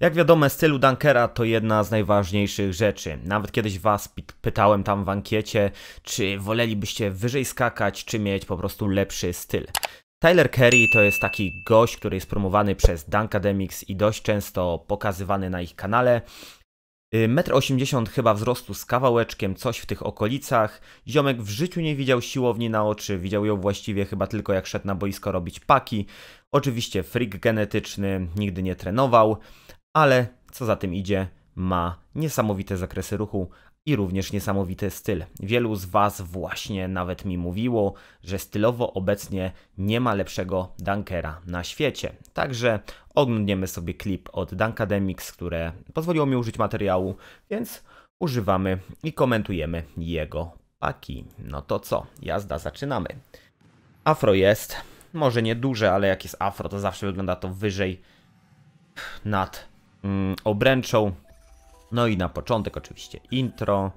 Jak wiadomo, stylu Dunkera to jedna z najważniejszych rzeczy. Nawet kiedyś was pytałem tam w ankiecie, czy wolelibyście wyżej skakać, czy mieć po prostu lepszy styl. Tyler Carey to jest taki gość, który jest promowany przez Dunkademics i dość często pokazywany na ich kanale. 1,80 y, m chyba wzrostu z kawałeczkiem, coś w tych okolicach. Ziomek w życiu nie widział siłowni na oczy, widział ją właściwie chyba tylko jak szedł na boisko robić paki. Oczywiście freak genetyczny, nigdy nie trenował ale co za tym idzie, ma niesamowite zakresy ruchu i również niesamowity styl. Wielu z Was właśnie nawet mi mówiło, że stylowo obecnie nie ma lepszego dunkera na świecie. Także oglądniemy sobie klip od Dunkademics, które pozwoliło mi użyć materiału, więc używamy i komentujemy jego paki. No to co, jazda, zaczynamy. Afro jest, może nie duże, ale jak jest afro, to zawsze wygląda to wyżej nad Mm, obręczą. No i na początek oczywiście intro,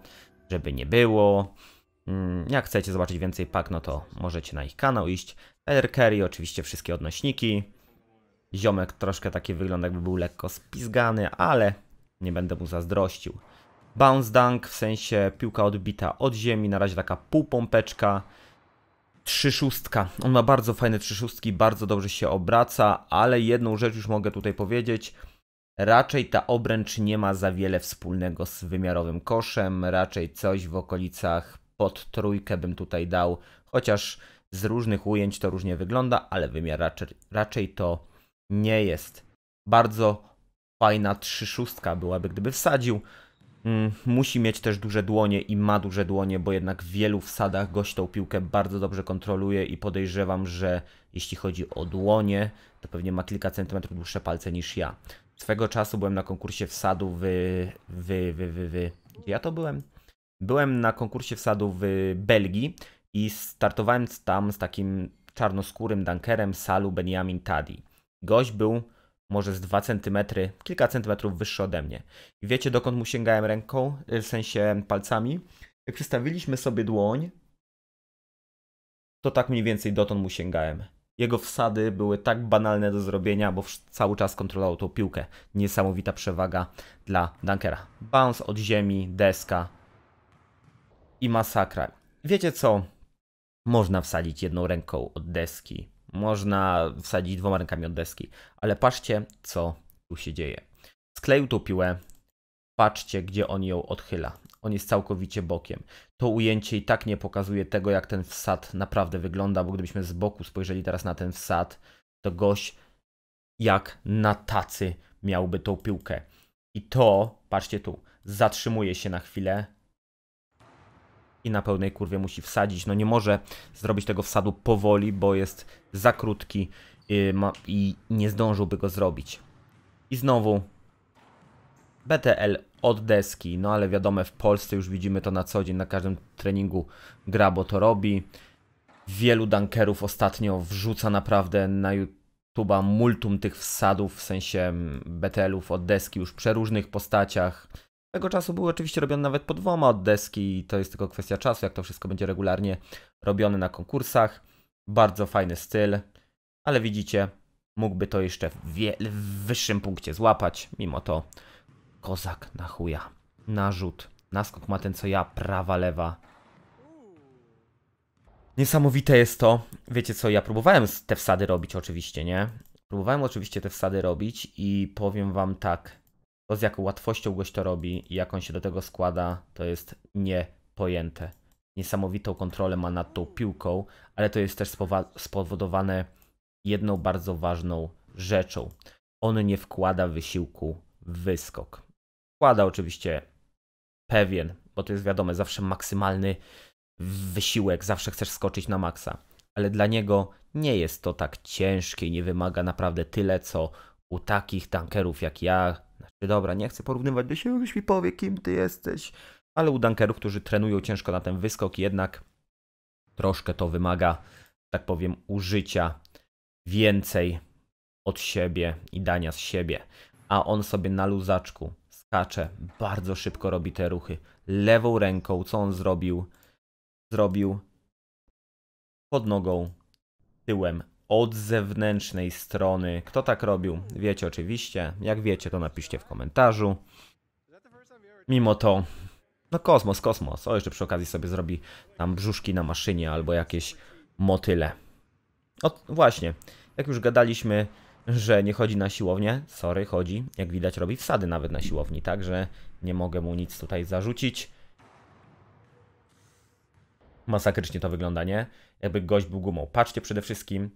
żeby nie było. Mm, jak chcecie zobaczyć więcej pak, no to możecie na ich kanał iść. Tyler Carry, oczywiście wszystkie odnośniki. Ziomek troszkę taki wygląda jakby był lekko spizgany, ale nie będę mu zazdrościł. Bounce dunk, w sensie piłka odbita od ziemi, na razie taka półpompeczka. Trzy szóstka. On ma bardzo fajne trzy szóstki, bardzo dobrze się obraca, ale jedną rzecz już mogę tutaj powiedzieć – Raczej ta obręcz nie ma za wiele wspólnego z wymiarowym koszem, raczej coś w okolicach pod trójkę bym tutaj dał, chociaż z różnych ujęć to różnie wygląda, ale wymiar raczej, raczej to nie jest. Bardzo fajna trzy szóstka byłaby, gdyby wsadził. Mm, musi mieć też duże dłonie i ma duże dłonie, bo jednak w wielu wsadach gość tą piłkę bardzo dobrze kontroluje i podejrzewam, że jeśli chodzi o dłonie, to pewnie ma kilka centymetrów dłuższe palce niż ja. Swego czasu byłem na konkursie wsadu w... w, w, w, w gdzie ja to byłem? Byłem na konkursie wsadu w Belgii i startowałem tam z takim czarnoskórym dankerem Salu Benjamin Tadi. Gość był może z 2 cm, kilka centymetrów wyższy ode mnie. I wiecie dokąd mu sięgałem ręką, w sensie palcami? Jak przystawiliśmy sobie dłoń, to tak mniej więcej dotąd mu sięgałem. Jego wsady były tak banalne do zrobienia, bo cały czas kontrolował tą piłkę. Niesamowita przewaga dla Dunkera. Bounce od ziemi, deska i masakra. Wiecie co? Można wsadzić jedną ręką od deski, można wsadzić dwoma rękami od deski, ale patrzcie, co tu się dzieje. Skleił tą piłę, Patrzcie, gdzie on ją odchyla. On jest całkowicie bokiem. To ujęcie i tak nie pokazuje tego, jak ten wsad naprawdę wygląda, bo gdybyśmy z boku spojrzeli teraz na ten wsad, to gość jak na tacy miałby tą piłkę. I to, patrzcie tu, zatrzymuje się na chwilę i na pełnej kurwie musi wsadzić. No nie może zrobić tego wsadu powoli, bo jest za krótki yy, i nie zdążyłby go zrobić. I znowu BTL od deski, no ale wiadomo, w Polsce już widzimy to na co dzień, na każdym treningu gra, bo to robi. Wielu dunkerów ostatnio wrzuca naprawdę na YouTube'a multum tych wsadów, w sensie mm, BTL-ów od deski już przeróżnych postaciach. Tego czasu były oczywiście robione nawet po dwoma od deski i to jest tylko kwestia czasu, jak to wszystko będzie regularnie robione na konkursach. Bardzo fajny styl, ale widzicie, mógłby to jeszcze w, w wyższym punkcie złapać, mimo to Kozak na chuja. Narzut. Naskok ma ten co ja, prawa, lewa. Niesamowite jest to, wiecie co, ja próbowałem te wsady robić oczywiście, nie? Próbowałem oczywiście te wsady robić i powiem wam tak, to z jaką łatwością goś to robi i jak on się do tego składa, to jest niepojęte. Niesamowitą kontrolę ma nad tą piłką, ale to jest też spowodowane jedną bardzo ważną rzeczą. On nie wkłada wysiłku w wyskok. Wkłada oczywiście pewien, bo to jest wiadome, zawsze maksymalny wysiłek, zawsze chcesz skoczyć na maksa. Ale dla niego nie jest to tak ciężkie i nie wymaga naprawdę tyle, co u takich tankerów jak ja. Znaczy, dobra, nie chcę porównywać do siebie, ktoś mi powie, kim ty jesteś. Ale u tankerów, którzy trenują ciężko na ten wyskok, jednak troszkę to wymaga, tak powiem, użycia więcej od siebie i dania z siebie. A on sobie na luzaczku skacze, bardzo szybko robi te ruchy. Lewą ręką, co on zrobił? Zrobił pod nogą, tyłem, od zewnętrznej strony. Kto tak robił? Wiecie oczywiście. Jak wiecie, to napiszcie w komentarzu. Mimo to, no kosmos, kosmos. O, jeszcze przy okazji sobie zrobi tam brzuszki na maszynie albo jakieś motyle. O, właśnie, jak już gadaliśmy, że nie chodzi na siłownię. Sorry, chodzi. Jak widać, robi wsady nawet na siłowni, także nie mogę mu nic tutaj zarzucić. Masakrycznie to wygląda, nie? Jakby gość był gumą. Patrzcie przede wszystkim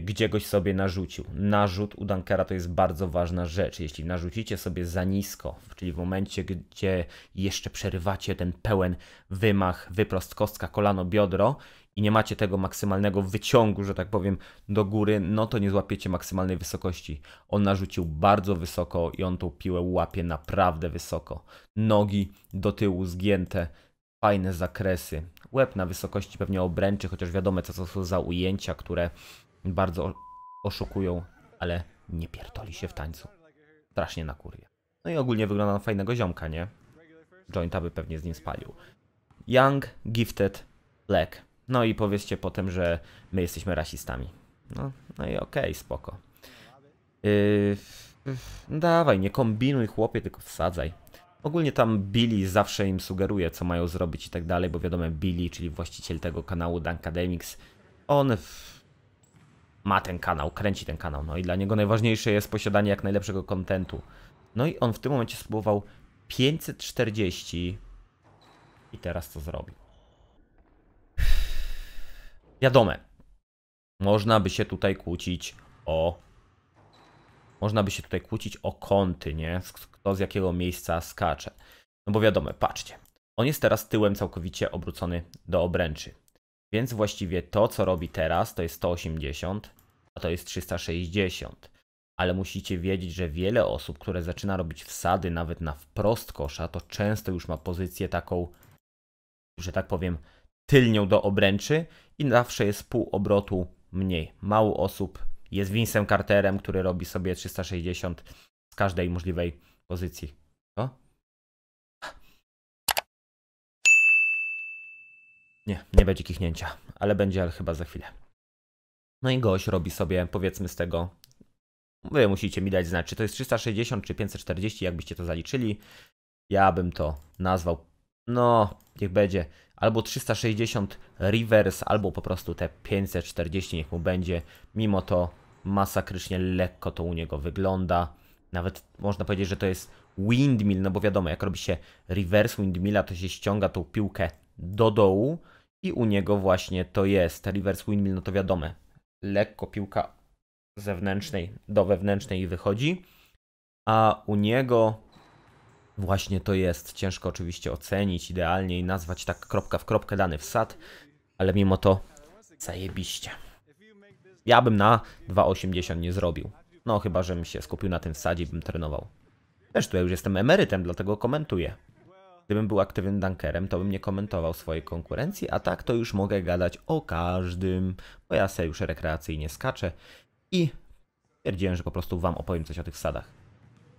gdziegoś sobie narzucił. Narzut u Dunkera to jest bardzo ważna rzecz. Jeśli narzucicie sobie za nisko, czyli w momencie, gdzie jeszcze przerywacie ten pełen wymach, wyprost kostka, kolano, biodro i nie macie tego maksymalnego wyciągu, że tak powiem, do góry, no to nie złapiecie maksymalnej wysokości. On narzucił bardzo wysoko i on tą piłę łapie naprawdę wysoko. Nogi do tyłu zgięte, fajne zakresy. Łeb na wysokości pewnie obręczy, chociaż wiadomo co to są za ujęcia, które bardzo oszukują, ale nie pierdoli się w tańcu. Strasznie na kurwie. No i ogólnie wygląda na fajnego ziomka, nie? Jointa by pewnie z nim spalił. Young, gifted, black. No i powiedzcie potem, że my jesteśmy rasistami. No, no i okej, okay, spoko. Yy, dawaj, nie kombinuj chłopie, tylko wsadzaj. Ogólnie tam Billy zawsze im sugeruje, co mają zrobić i tak dalej, bo wiadomo, Billy, czyli właściciel tego kanału Dunkademics, on ma ten kanał, kręci ten kanał. No i dla niego najważniejsze jest posiadanie jak najlepszego kontentu. No i on w tym momencie spróbował 540 i teraz co zrobił? Wiadome. Można by się tutaj kłócić o... Można by się tutaj kłócić o kąty, nie? Kto z jakiego miejsca skacze. No bo wiadomo, patrzcie. On jest teraz tyłem całkowicie obrócony do obręczy. Więc właściwie to, co robi teraz, to jest 180, a to jest 360. Ale musicie wiedzieć, że wiele osób, które zaczyna robić wsady nawet na wprost kosza, to często już ma pozycję taką, że tak powiem, tylnią do obręczy i zawsze jest pół obrotu mniej. Mało osób jest Vincent Carterem, który robi sobie 360 z każdej możliwej pozycji. To? Nie, nie będzie kichnięcia, ale będzie ale chyba za chwilę. No i gość robi sobie, powiedzmy z tego, wy musicie mi dać znać, czy to jest 360 czy 540, jakbyście to zaliczyli. Ja bym to nazwał, no, niech będzie, albo 360 reverse, albo po prostu te 540 niech mu będzie. Mimo to masakrycznie lekko to u niego wygląda. Nawet można powiedzieć, że to jest windmill, no bo wiadomo, jak robi się reverse windmilla, to się ściąga tą piłkę do dołu, i u niego właśnie to jest reverse windmill, no to wiadome. Lekko piłka zewnętrznej do wewnętrznej i wychodzi. A u niego właśnie to jest. Ciężko oczywiście ocenić idealnie i nazwać tak kropka w kropkę dany wsad, ale mimo to zajebiście. Ja bym na 2,80 nie zrobił. No chyba, żebym się skupił na tym wsadzie i bym trenował. Też tu ja już jestem emerytem, dlatego komentuję. Gdybym był aktywnym dunkerem, to bym nie komentował swojej konkurencji, a tak to już mogę gadać o każdym, bo ja se już rekreacyjnie skaczę i stwierdziłem, że po prostu wam opowiem coś o tych sadach.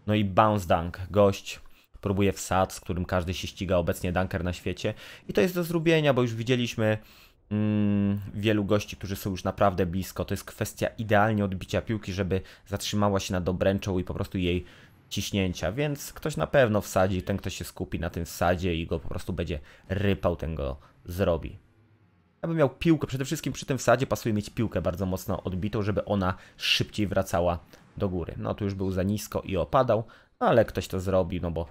No i bounce dunk, gość próbuje wsad, z którym każdy się ściga obecnie dunker na świecie i to jest do zrobienia, bo już widzieliśmy mm, wielu gości, którzy są już naprawdę blisko. To jest kwestia idealnie odbicia piłki, żeby zatrzymała się nad obręczą i po prostu jej ciśnięcia, więc ktoś na pewno wsadzi, ten ktoś się skupi na tym wsadzie i go po prostu będzie rypał, ten go zrobi. Ja bym miał piłkę, przede wszystkim przy tym wsadzie pasuje mieć piłkę bardzo mocno odbitą, żeby ona szybciej wracała do góry. No tu już był za nisko i opadał, no, ale ktoś to zrobi, no bo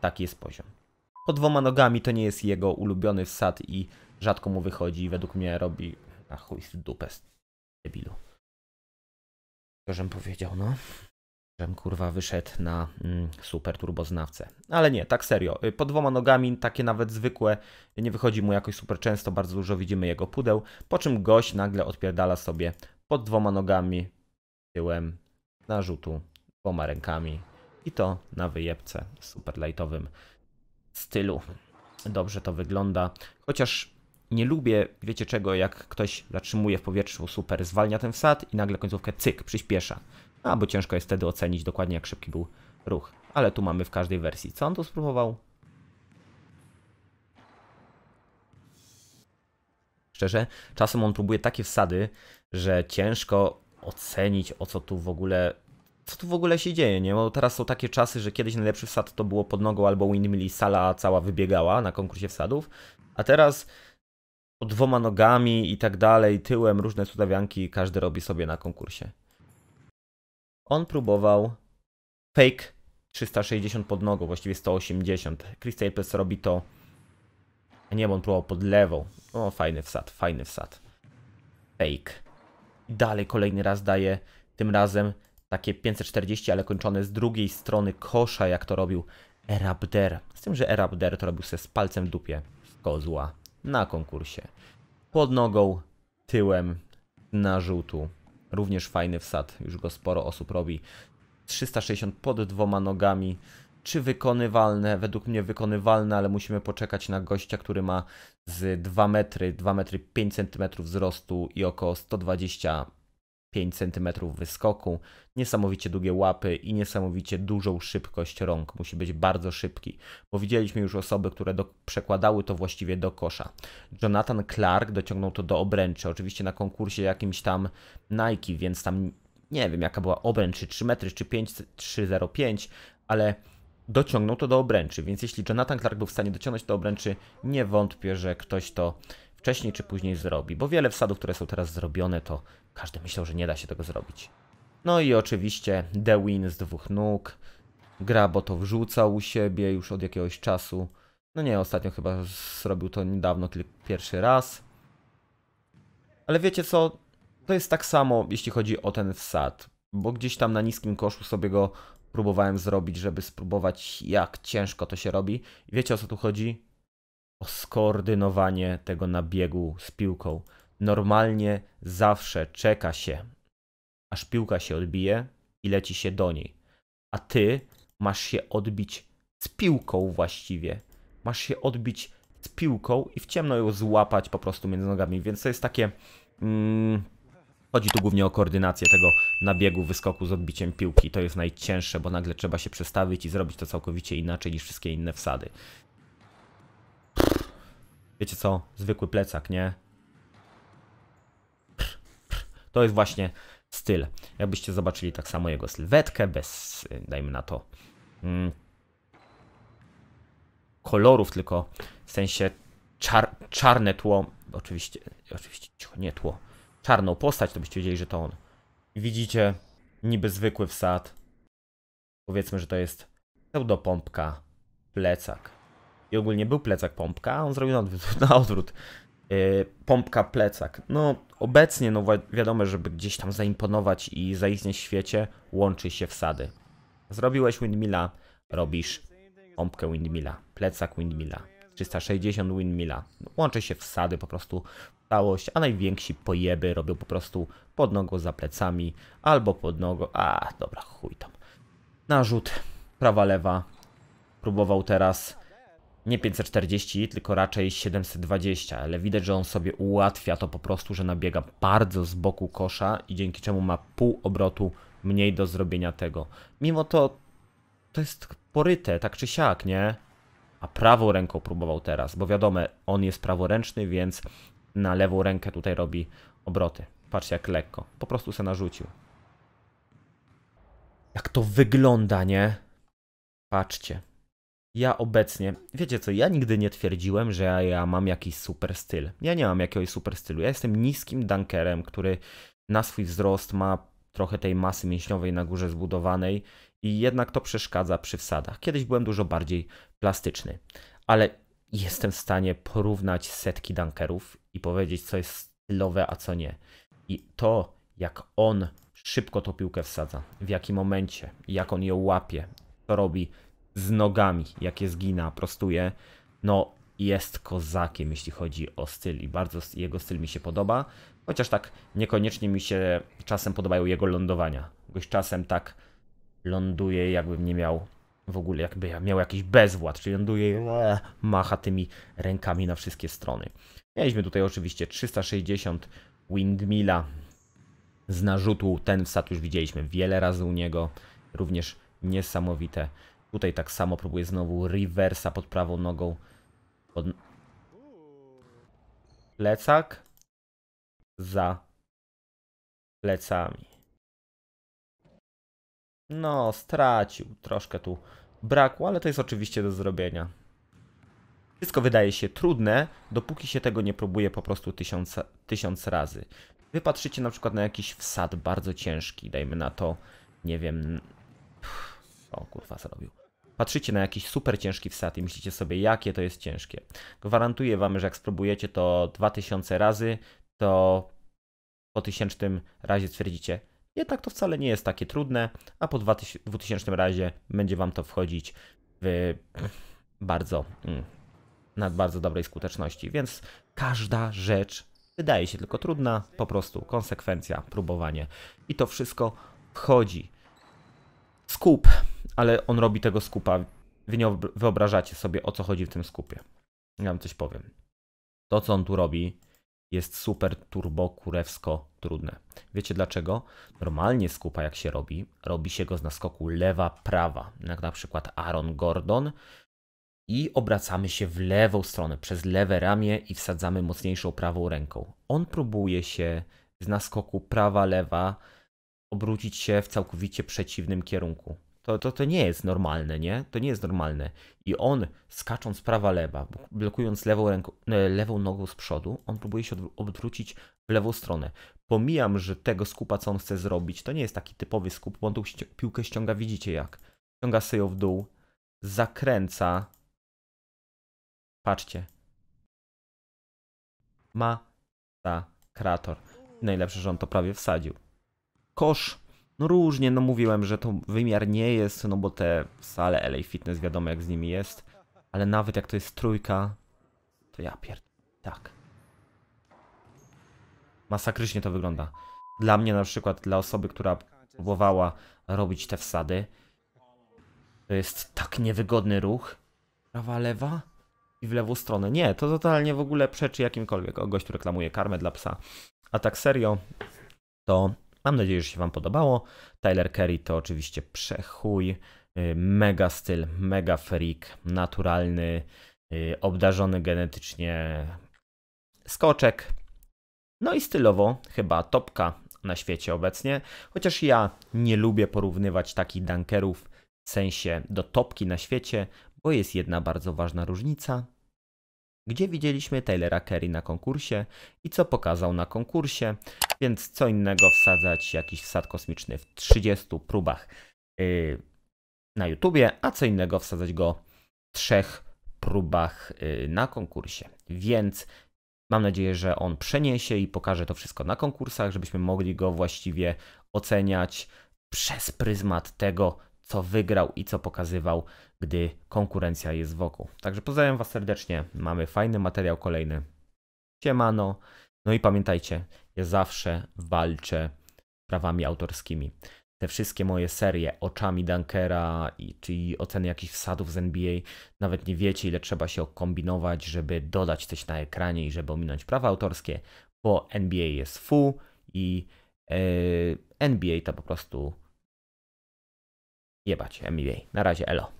taki jest poziom. Pod dwoma nogami to nie jest jego ulubiony wsad i rzadko mu wychodzi. Według mnie robi... A chuj, dupę z debilu. To powiedział, no żem kurwa wyszedł na mm, super turboznawcę. Ale nie, tak serio. Y, po dwoma nogami, takie nawet zwykłe, nie wychodzi mu jakoś super często, bardzo dużo widzimy jego pudeł, po czym gość nagle odpierdala sobie pod dwoma nogami, tyłem, narzutu, dwoma rękami i to na wyjebce super lightowym stylu. Dobrze to wygląda, chociaż nie lubię, wiecie czego, jak ktoś zatrzymuje w powietrzu super, zwalnia ten wsad i nagle końcówkę cyk, przyspiesza. No, a bo ciężko jest wtedy ocenić dokładnie jak szybki był ruch. Ale tu mamy w każdej wersji. Co on tu spróbował? Szczerze, czasem on próbuje takie wsady, że ciężko ocenić o co tu w ogóle co tu w ogóle się dzieje, nie? Bo teraz są takie czasy, że kiedyś najlepszy wsad to było pod nogą albo windmill i sala cała wybiegała na konkursie wsadów, a teraz pod dwoma nogami i tak dalej, tyłem różne cudawianki każdy robi sobie na konkursie. On próbował fake 360 pod nogą, właściwie 180. Chris Staples robi to... Nie, bo on próbował pod lewą. O, no, fajny wsad, fajny wsad. Fake. I dalej kolejny raz daje, tym razem takie 540, ale kończone z drugiej strony kosza, jak to robił Erabder. Z tym, że Erabder to robił się z palcem w dupie kozła na konkursie. Pod nogą, tyłem, na żółtu. Również fajny wsad, już go sporo osób robi. 360 pod dwoma nogami. Czy wykonywalne? Według mnie wykonywalne, ale musimy poczekać na gościa, który ma z 2 metry, 2 metry 5 cm wzrostu i około 120 5 cm wyskoku, niesamowicie długie łapy i niesamowicie dużą szybkość rąk. Musi być bardzo szybki, bo widzieliśmy już osoby, które do, przekładały to właściwie do kosza. Jonathan Clark dociągnął to do obręczy, oczywiście na konkursie jakimś tam Nike, więc tam nie wiem jaka była obręcz, czy 3 metry, czy 5,305, ale dociągnął to do obręczy, więc jeśli Jonathan Clark był w stanie dociągnąć do obręczy, nie wątpię, że ktoś to wcześniej czy później zrobi, bo wiele wsadów, które są teraz zrobione, to każdy myślał, że nie da się tego zrobić. No i oczywiście The Win z dwóch nóg. Grabo to wrzucał u siebie już od jakiegoś czasu. No nie, ostatnio chyba zrobił to niedawno, pierwszy raz. Ale wiecie co? To jest tak samo, jeśli chodzi o ten wsad. Bo gdzieś tam na niskim koszu sobie go próbowałem zrobić, żeby spróbować jak ciężko to się robi. I wiecie o co tu chodzi? o skoordynowanie tego nabiegu z piłką. Normalnie zawsze czeka się, aż piłka się odbije i leci się do niej. A ty masz się odbić z piłką właściwie. Masz się odbić z piłką i w ciemno ją złapać po prostu między nogami. Więc to jest takie. Mm, chodzi tu głównie o koordynację tego nabiegu, wyskoku z odbiciem piłki. To jest najcięższe, bo nagle trzeba się przestawić i zrobić to całkowicie inaczej niż wszystkie inne wsady. Wiecie co? Zwykły plecak, nie? To jest właśnie styl. Jakbyście zobaczyli tak samo jego sylwetkę, bez, dajmy na to, mm, kolorów, tylko w sensie czar czarne tło, oczywiście, oczywiście nie tło, czarną postać, to byście wiedzieli, że to on. Widzicie, niby zwykły wsad. Powiedzmy, że to jest pseudopompka, plecak. I ogólnie był plecak pompka, a on zrobił na odwrót. Na odwrót. Yy, pompka plecak. No obecnie, no wiadomo, żeby gdzieś tam zaimponować i zaistnieć w świecie, łączy się wsady. Zrobiłeś windmilla, robisz pompkę windmilla, plecak windmilla, 360 windmilla. No, łączy się wsady po prostu w całość, a najwięksi pojeby robią po prostu pod nogą za plecami albo pod nogą, a dobra chuj tam. Narzut, prawa, lewa. Próbował teraz nie 540, tylko raczej 720, ale widać, że on sobie ułatwia to po prostu, że nabiega bardzo z boku kosza i dzięki czemu ma pół obrotu mniej do zrobienia tego. Mimo to to jest poryte, tak czy siak, nie? A prawą ręką próbował teraz, bo wiadomo, on jest praworęczny, więc na lewą rękę tutaj robi obroty. Patrzcie jak lekko, po prostu se narzucił. Jak to wygląda, nie? Patrzcie ja obecnie, wiecie co, ja nigdy nie twierdziłem, że ja, ja mam jakiś super styl. Ja nie mam jakiegoś super stylu. Ja jestem niskim dunkerem, który na swój wzrost ma trochę tej masy mięśniowej na górze zbudowanej i jednak to przeszkadza przy wsadach. Kiedyś byłem dużo bardziej plastyczny, ale jestem w stanie porównać setki dunkerów i powiedzieć, co jest stylowe, a co nie. I to, jak on szybko tą piłkę wsadza, w jakim momencie, jak on ją łapie, to robi z nogami, jakie zgina, prostuje. No, jest kozakiem, jeśli chodzi o styl i bardzo jego styl mi się podoba. Chociaż tak niekoniecznie mi się czasem podobają jego lądowania. Goś czasem tak ląduje, jakbym nie miał w ogóle, jakby miał jakiś bezwład, czyli ląduje e, macha tymi rękami na wszystkie strony. Mieliśmy tutaj oczywiście 360 windmilla z narzutu. Ten wsad już widzieliśmy wiele razy u niego. Również niesamowite Tutaj tak samo próbuję znowu reversa pod prawą nogą. Pod... Plecak. Za plecami. No, stracił. Troszkę tu brakło, ale to jest oczywiście do zrobienia. Wszystko wydaje się trudne, dopóki się tego nie próbuje po prostu tysiąc, tysiąc razy. Wypatrzycie na przykład na jakiś wsad bardzo ciężki, dajmy na to, nie wiem... Pff, o kurwa, zrobił. Patrzycie na jakiś super ciężki wsad i myślicie sobie, jakie to jest ciężkie. Gwarantuję wam, że jak spróbujecie to 2000 razy, to po tysięcznym razie stwierdzicie, tak to wcale nie jest takie trudne, a po 2000 razie będzie wam to wchodzić w bardzo, mm, na bardzo dobrej skuteczności. Więc każda rzecz wydaje się tylko trudna, po prostu konsekwencja, próbowanie. I to wszystko wchodzi skup, ale on robi tego skupa. Wy nie wyobrażacie sobie, o co chodzi w tym skupie. Ja wam coś powiem. To, co on tu robi, jest super turbo kurewsko trudne. Wiecie dlaczego? Normalnie skupa jak się robi, robi się go z naskoku lewa-prawa, jak na przykład Aaron Gordon i obracamy się w lewą stronę, przez lewe ramię i wsadzamy mocniejszą prawą ręką. On próbuje się z naskoku prawa-lewa obrócić się w całkowicie przeciwnym kierunku. To, to, to nie jest normalne, nie? To nie jest normalne. I on, skacząc prawa lewa, blokując lewą, ręką, e, lewą nogą z przodu, on próbuje się odwrócić w lewą stronę. Pomijam, że tego skupa, co on chce zrobić, to nie jest taki typowy skup, bo on tą piłkę ściąga, widzicie jak. Ściąga sobie ją w dół, zakręca. Patrzcie. Ma ta krator. Najlepsze, że on to prawie wsadził kosz. No różnie, no mówiłem, że to wymiar nie jest, no bo te sale LA Fitness wiadomo jak z nimi jest. Ale nawet jak to jest trójka, to ja pierd... Tak. Masakrycznie to wygląda. Dla mnie na przykład, dla osoby, która próbowała robić te wsady, to jest tak niewygodny ruch. Prawa, lewa i w lewą stronę. Nie, to totalnie w ogóle przeczy jakimkolwiek. O, gość reklamuje karmę dla psa. A tak serio, to Mam nadzieję, że się Wam podobało. Tyler Curry to oczywiście przechuj, y, mega styl, mega freak, naturalny, y, obdarzony genetycznie skoczek. No i stylowo chyba topka na świecie obecnie, chociaż ja nie lubię porównywać takich dunkerów w sensie do topki na świecie, bo jest jedna bardzo ważna różnica – gdzie widzieliśmy Taylora Kerry na konkursie i co pokazał na konkursie, więc co innego wsadzać jakiś wsad kosmiczny w 30 próbach yy, na YouTubie, a co innego wsadzać go w trzech próbach yy, na konkursie. Więc mam nadzieję, że on przeniesie i pokaże to wszystko na konkursach, żebyśmy mogli go właściwie oceniać przez pryzmat tego, co wygrał i co pokazywał, gdy konkurencja jest wokół. Także pozdrawiam Was serdecznie. Mamy fajny materiał kolejny. Siemano. No i pamiętajcie, ja zawsze walczę prawami autorskimi. Te wszystkie moje serie oczami Dunkera, i, czyli oceny jakichś wsadów z NBA, nawet nie wiecie, ile trzeba się kombinować, żeby dodać coś na ekranie i żeby ominąć prawa autorskie, bo NBA jest full i yy, e, NBA to po prostu jebać NBA. Na razie elo.